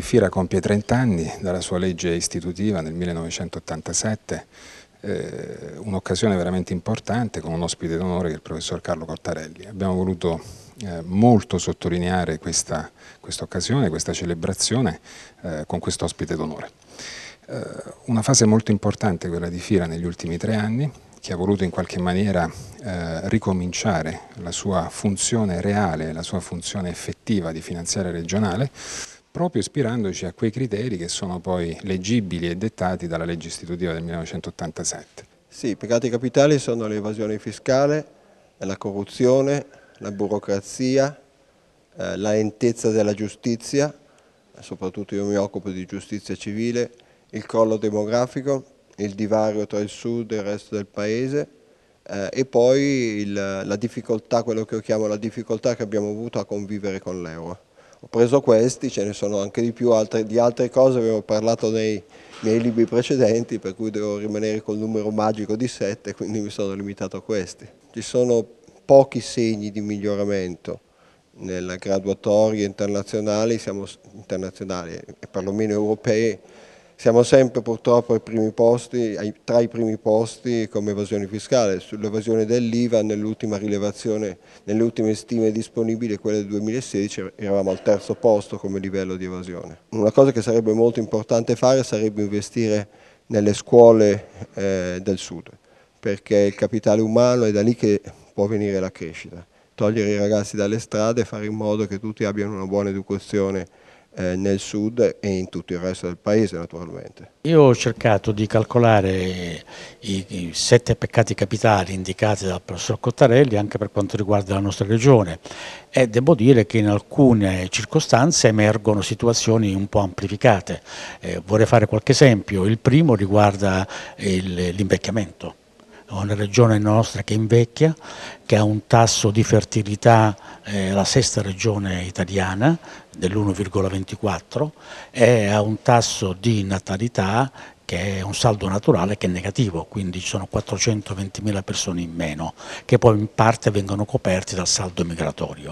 Fira compie 30 anni dalla sua legge istitutiva nel 1987, eh, un'occasione veramente importante con un ospite d'onore che è il professor Carlo Cottarelli. Abbiamo voluto eh, molto sottolineare questa quest occasione, questa celebrazione eh, con questo ospite d'onore. Eh, una fase molto importante quella di Fira negli ultimi tre anni, che ha voluto in qualche maniera eh, ricominciare la sua funzione reale, la sua funzione effettiva di finanziare regionale, proprio ispirandoci a quei criteri che sono poi leggibili e dettati dalla legge istitutiva del 1987. Sì, i peccati capitali sono l'evasione fiscale, eh, la corruzione, la burocrazia, eh, la lentezza della giustizia, eh, soprattutto io mi occupo di giustizia civile, il crollo demografico, il divario tra il sud e il resto del paese eh, e poi il, la difficoltà, quello che io chiamo la difficoltà che abbiamo avuto a convivere con l'euro. Ho preso questi, ce ne sono anche di più, altre, di altre cose avevo parlato nei miei libri precedenti, per cui devo rimanere col numero magico di 7, quindi mi sono limitato a questi. Ci sono pochi segni di miglioramento nella graduatoria internazionale, siamo internazionali, perlomeno europee, siamo sempre purtroppo ai posti, ai, tra i primi posti come evasione fiscale. Sull'evasione dell'IVA nell'ultima rilevazione, nelle ultime stime disponibili, quelle del 2016, eravamo al terzo posto come livello di evasione. Una cosa che sarebbe molto importante fare sarebbe investire nelle scuole eh, del sud, perché il capitale umano è da lì che può venire la crescita. Togliere i ragazzi dalle strade e fare in modo che tutti abbiano una buona educazione eh, nel sud e in tutto il resto del paese naturalmente. Io ho cercato di calcolare i, i sette peccati capitali indicati dal professor Cottarelli anche per quanto riguarda la nostra regione e devo dire che in alcune circostanze emergono situazioni un po' amplificate. Eh, vorrei fare qualche esempio, il primo riguarda l'invecchiamento è una regione nostra che invecchia, che ha un tasso di fertilità, eh, la sesta regione italiana, dell'1,24, e ha un tasso di natalità che è un saldo naturale che è negativo, quindi ci sono 420.000 persone in meno, che poi in parte vengono coperte dal saldo migratorio.